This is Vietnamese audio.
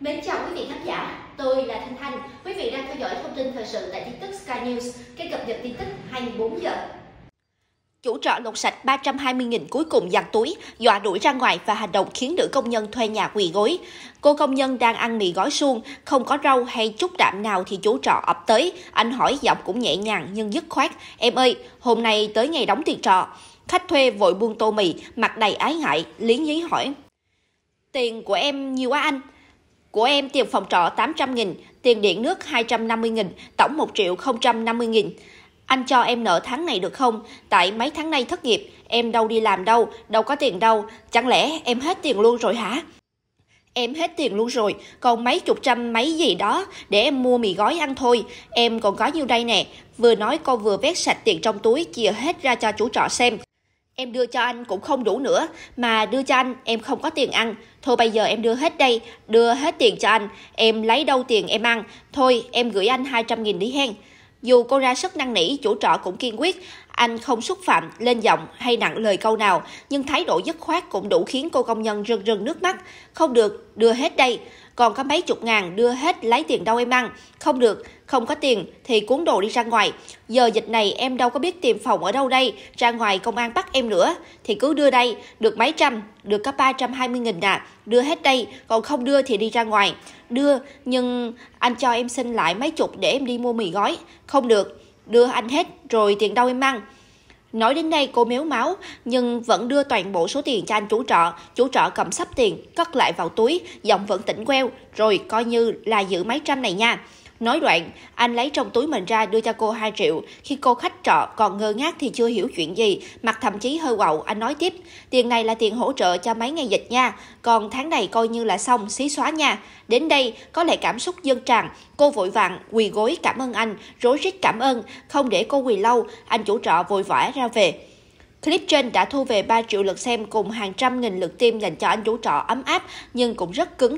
Mến chào quý vị khán giả, tôi là Thanh Thanh. Quý vị đang theo dõi thông tin thời sự tại tin tức Sky News, kênh cập nhật tin tức 24 giờ. Chủ trọ lột sạch 320.000 cuối cùng giặt túi, dọa đuổi ra ngoài và hành động khiến nữ công nhân thuê nhà quỳ gối. Cô công nhân đang ăn mì gói suông, không có rau hay chút đạm nào thì chủ trọ ập tới. Anh hỏi giọng cũng nhẹ nhàng nhưng dứt khoát. Em ơi, hôm nay tới ngày đóng tiền trọ. Khách thuê vội buông tô mì, mặt đầy ái ngại, lý nhí hỏi. Tiền của em nhiều quá anh, của em tiền phòng trọ 800.000, tiền điện nước 250.000, tổng 1 triệu 050.000. Anh cho em nợ tháng này được không? Tại mấy tháng nay thất nghiệp, em đâu đi làm đâu, đâu có tiền đâu. Chẳng lẽ em hết tiền luôn rồi hả? Em hết tiền luôn rồi, còn mấy chục trăm mấy gì đó để em mua mì gói ăn thôi. Em còn có nhiêu đây nè. Vừa nói cô vừa vét sạch tiền trong túi, chia hết ra cho chủ trọ xem. Em đưa cho anh cũng không đủ nữa, mà đưa cho anh em không có tiền ăn. Thôi bây giờ em đưa hết đây, đưa hết tiền cho anh, em lấy đâu tiền em ăn. Thôi em gửi anh 200 nghìn đi hen. Dù cô ra sức năn nỉ, chủ trọ cũng kiên quyết. Anh không xúc phạm, lên giọng hay nặng lời câu nào, nhưng thái độ dứt khoát cũng đủ khiến cô công nhân rưng rưng nước mắt. Không được, đưa hết đây còn có mấy chục ngàn đưa hết lấy tiền đâu em ăn. Không được, không có tiền thì cuốn đồ đi ra ngoài. Giờ dịch này em đâu có biết tìm phòng ở đâu đây, ra ngoài công an bắt em nữa. Thì cứ đưa đây, được mấy trăm, được có 320 nghìn à, đưa hết đây, còn không đưa thì đi ra ngoài. Đưa, nhưng anh cho em xin lại mấy chục để em đi mua mì gói. Không được, đưa anh hết rồi tiền đâu em ăn. Nói đến đây cô méo máu, nhưng vẫn đưa toàn bộ số tiền cho anh chủ trọ. Chủ trọ cầm sắp tiền, cất lại vào túi, giọng vẫn tỉnh queo, rồi coi như là giữ mấy trăm này nha. Nói đoạn, anh lấy trong túi mình ra đưa cho cô 2 triệu. Khi cô khách trọ còn ngơ ngác thì chưa hiểu chuyện gì, mặt thậm chí hơi quậu, anh nói tiếp. Tiền này là tiền hỗ trợ cho mấy ngày dịch nha, còn tháng này coi như là xong, xí xóa nha. Đến đây, có lẽ cảm xúc dâng tràn, cô vội vàng quỳ gối cảm ơn anh, rối rít cảm ơn, không để cô quỳ lâu, anh chủ trọ vội vã ra về. Clip trên đã thu về 3 triệu lượt xem cùng hàng trăm nghìn lượt tim dành cho anh chủ trọ ấm áp nhưng cũng rất cứng